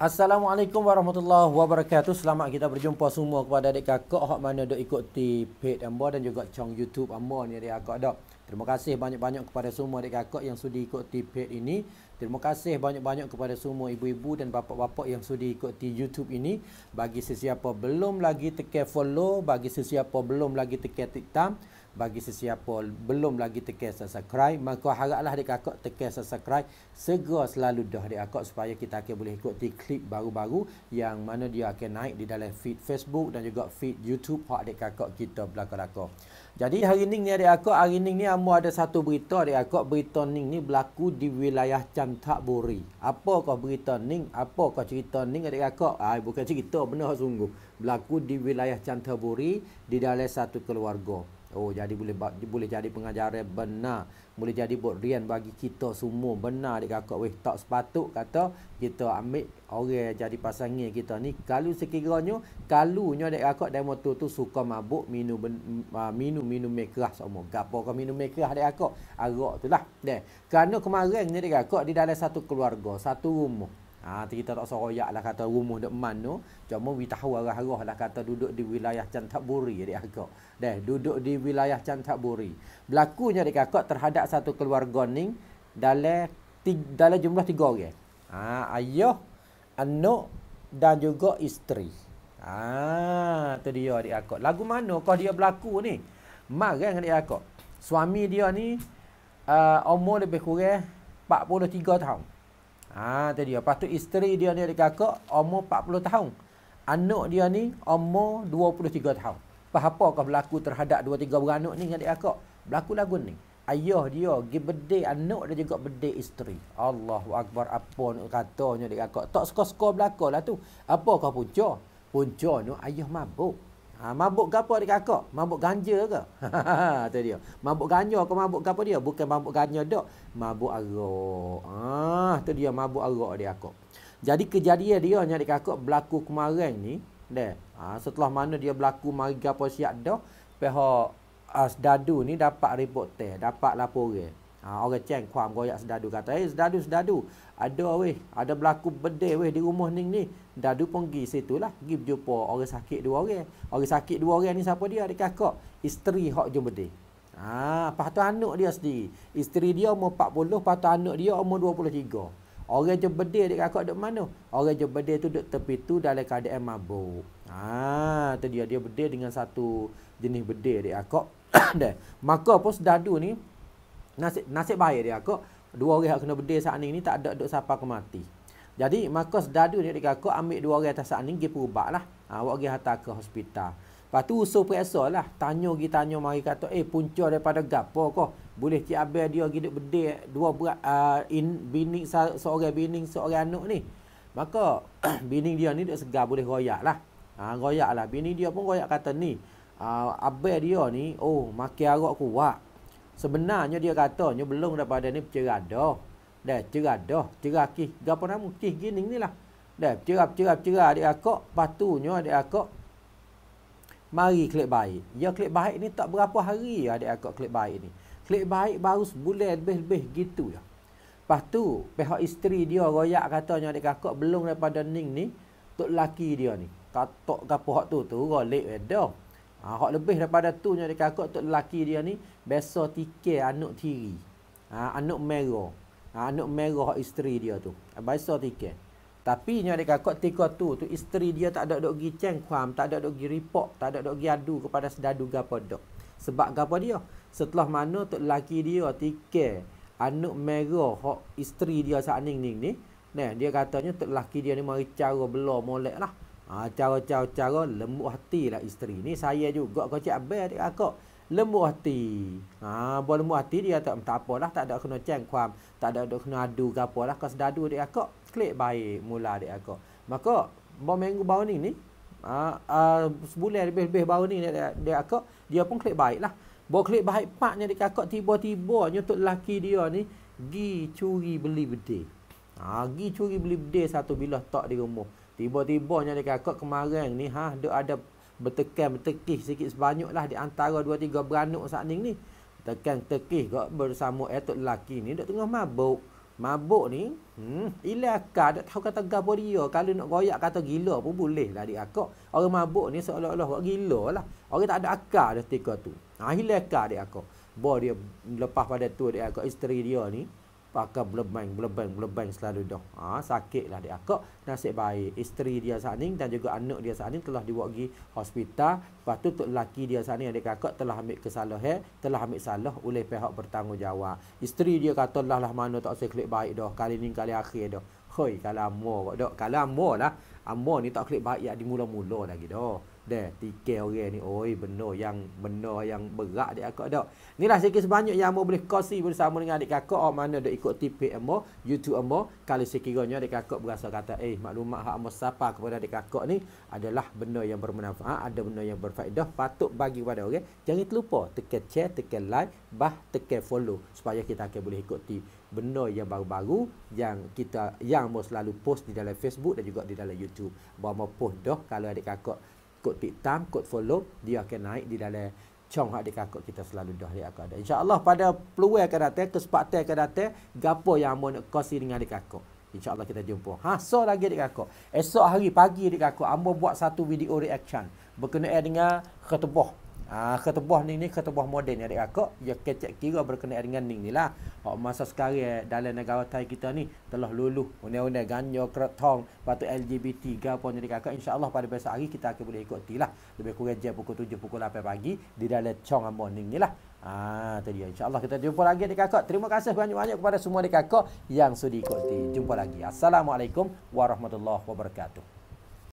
Assalamualaikum warahmatullahi wabarakatuh. Selamat kita berjumpa semua kepada adik kakak hak mana dok ikuti page ambo dan juga cong YouTube ambo ni adik kakak dok. Terima kasih banyak-banyak kepada semua adik kakak yang sudi ikuti page ini. Terima kasih banyak-banyak kepada semua ibu-ibu dan bapa-bapa yang sudi ikuti YouTube ini. Bagi sesiapa belum lagi tekan follow, bagi sesiapa belum lagi tekan tiktam bagi sesiapa belum lagi tekan subscribe maka haraplah adik kakak tekan subscribe segera selalu dah adik kakak supaya kita akan boleh ikut di klip baru-baru yang mana dia akan naik di dalam feed Facebook dan juga feed YouTube hak adik kakak kita belaka-laka. Jadi hari ini ni adik kakak hari ini ni amu ada satu berita adik kakak berita ning ni berlaku di wilayah Cantak Buri. Apakah berita ning? Apakah cerita ning adik kakak? Ah bukan cerita benar sungguh. Berlaku di wilayah Cantak Buri di dalam satu keluarga. Oh jadi boleh boleh jadi pengajar benar Boleh jadi berian bagi kita semua Benar dia kakak Weh tak sepatut kata Kita ambil orang yang jadi pasangan kita ni Kalau sekiranya Kalunya dia kakak dia motor tu suka mabuk Minum minum minum mekerah oh, semua Gapa kau minum mekerah dia kakak Arak tu deh. Lah, Kerana kemarin dia kakak di dalam satu keluarga Satu rumah Ha, kita tak seroyak lah kata rumah dekman tu. Cuma kita tahu arah-arah lah kata duduk di wilayah Cantaburi adik akak. Dah, duduk di wilayah Cantaburi. Berlakunya di akak terhadap satu keluarga ni dalam tiga, dalam jumlah tiga orang. Ah, ha, ayah, anak dan juga isteri. Ah, ha, tu dia di akak. Lagu mana kau dia berlaku ni? Marah kan di akak. Suami dia ni uh, umur lebih kurang 43 tahun. Haa, tu dia. Lepas tu isteri dia ni ada kakak, umur 40 tahun. Anak dia ni umur 23 tahun. Lepas apa akan berlaku terhadap 2-3 anak ni dengan adik kakak? Berlaku lagu ni. Ayah dia pergi berde anak dia juga berde isteri. Allahu Akbar apa nak katanya adik kakak. Tak suka-suka berlaku lah tu. Apa kau punca? Punca ni ayah mabuk. Ha, mabuk ke apa dekat akak? Mabuk ganja ke? Itu dia. Mabuk ganja ke mabuk ke apa dia? Bukan mabuk ganja dok. Mabuk arak. Ah, ha, tu dia mabuk arak dia akak. Jadi kejadian dia hanya dekat akak berlaku kemarin ni. Deh. Ha, setelah mana dia berlaku mari ke apa siap dah. Pihak uh, dadu ni dapat report teh. Dapat laporan. Ha, orang ceng kuam goyak sedadu kata, eh sedadu, sedadu. Ada weh, ada berlaku bedeh weh di rumah ni ni. Dadu pun pergi situ lah. Pergi berjumpa orang sakit dua orang. Orang sakit dua orang ni siapa dia? Dia kakak. Isteri hak jumpa bedeh. Ha, lepas tu anak dia sendiri. Isteri dia umur 40, lepas tu anak dia umur 23. Orang jumpa bedeh dia kakak duduk mana? Orang jumpa bedeh tu duduk tepi tu dalam keadaan mabuk. Ha, tu dia. Dia bedeh dengan satu jenis bedeh dia kakak. Maka pun sedadu ni, nasib nasib baik dia aku dua orang kena bedil saat ni tak ada dok siapa aku mati jadi maka sedadu dia dekat aku ambil dua orang atas saat ni pergi perubat lah. ha, awak pergi hantar ke hospital lepas tu usul periksa lah tanya pergi tanya mari kata eh punca daripada gapo kau boleh cik abel dia pergi duk bedil eh, dua berat uh, in, bini seorang bini seorang anak ni maka bini dia ni duk segar boleh royak lah ha, royak lah bini dia pun royak kata ni uh, abel dia ni oh makin arak kuat Sebenarnya dia katanya belum daripada ni bercerah dah. Dah cerah dah, cerah kih. Gapo nama kih gini ni lah. Dah bercerah bercerah bercerah adik akak, patunya adik akak mari klik baik. Ya klik baik ni tak berapa hari ya, adik akak klik baik ni. Klik baik baru sebulan lebih-lebih gitu ya. Lepas tu pihak isteri dia royak katanya adik akak belum daripada ning ni tok laki dia ni. Katok gapo hak tu tu rolik dah. Ha, hak lebih daripada tu yang dikakak untuk lelaki dia ni biasa tikir anak tiri. Ha, anak merah. Ha, anak merah hak isteri dia tu. Biasa tikir. Tapi yang dikakak tika tu tu isteri dia tak ada dok giceng kuam, tak ada dok gi report, tak ada dok gi kepada sedadu gapo dok. Sebab gapo dia? Setelah mana tu lelaki dia tikir anak merah hak isteri dia saat ni ni. Nah, dia katanya lelaki dia ni mari cara bela molek lah. Ha, cara-cara lembut hati lah isteri. Ni saya juga kau cik abis adik kakak. Lembut hati. Ha, buat lembut hati dia tak, tak apa lah. Tak ada kena cengkuam. Tak ada, ada kena adu ke apa lah. Kau sedadu adik kakak. Klik baik mula adik kakak. Maka, buat minggu bau ni ni. Ha, uh, sebulan lebih-lebih baru ni dia adik kakak. Dia pun klik baik lah. Buat klik baik paknya adik kakak. Tiba-tiba nyutuk laki dia ni. Gi curi beli bedih. Ha, gi curi beli bedih satu bilah tak di rumah. Tiba-tibanya dia kakak kemarin ni ha dia ada bertekan bertekih sikit sebanyaklah di antara dua tiga beranak saat ni. Tekan tekih kak bersama etok lelaki ni dak tengah mabuk. Mabuk ni hmm ilaka dak tahu kata gapo dia kalau nak goyak kata gila pun boleh lah di akak. Orang mabuk ni seolah-olah buat gila lah. Orang tak ada akal dah tiga tu. Ha ilaka di akak. Bo dia lepas pada tu di akak isteri dia ni Pakai blebeng, blebeng, blebeng selalu dah. Ha, sakitlah dia akak. Nasib baik. Isteri dia saat ni dan juga anak dia saat ni telah dibawa pergi hospital. Lepas tu, tu lelaki dia saat ni adik akak telah ambil kesalahan. Eh? Telah ambil salah oleh pihak bertanggungjawab. Isteri dia kata lah lah mana tak usah baik dah. Kali ni kali akhir dah. Hoi, kalau amur dok. Kalau amur lah. Amur ni tak klik baik yang dimula-mula lagi dah. Dah, tiga orang ni. Oi, benda yang benda yang berat dia kakak dah. lah sikit sebanyak yang Amor boleh kongsi bersama dengan adik kakak. Oh, mana dah ikut tipe emo, YouTube Amor. Kalau sekiranya adik kakak berasa kata, eh, maklumat hak Amor sapa kepada adik kakak ni adalah benda yang bermanfaat, ada benda yang berfaedah. Patut bagi kepada orang. Okay? Jangan terlupa, tekan share, tekan like, bah, tekan follow. Supaya kita akan boleh ikut tipe benda yang baru-baru yang kita yang mau selalu post di dalam Facebook dan juga di dalam YouTube. Bawa Amor post dah kalau adik kakak kod pitam, kod follow, dia akan naik di dalam cong hak dekat kod kita selalu dah dia akan ada. InsyaAllah pada peluang akan datang, kesempatan akan datang, gapo yang amun nak kongsi dengan dekat kod. InsyaAllah kita jumpa. Ha, so lagi dekat kod. Esok hari pagi dekat kod, amun buat satu video reaction berkenaan dengan ketubuh. Ah ha, kata buah ni ni kata moden ni adik akak ya kecek kira berkenaan dengan ni ni lah. Hak masa sekarang eh, dalam negara Thai kita ni telah luluh undang-undang ganja kretong patu LGBT gapo ni adik akak insyaallah pada besok hari kita akan boleh ikuti lah. Lebih kurang jam pukul 7 pukul 8 pagi di dalam Chong Ambo ni ni lah. Ah ha, tu dia insyaallah kita jumpa lagi adik akak. Terima kasih banyak-banyak kepada semua adik akak yang sudah ikuti. Jumpa lagi. Assalamualaikum warahmatullahi wabarakatuh.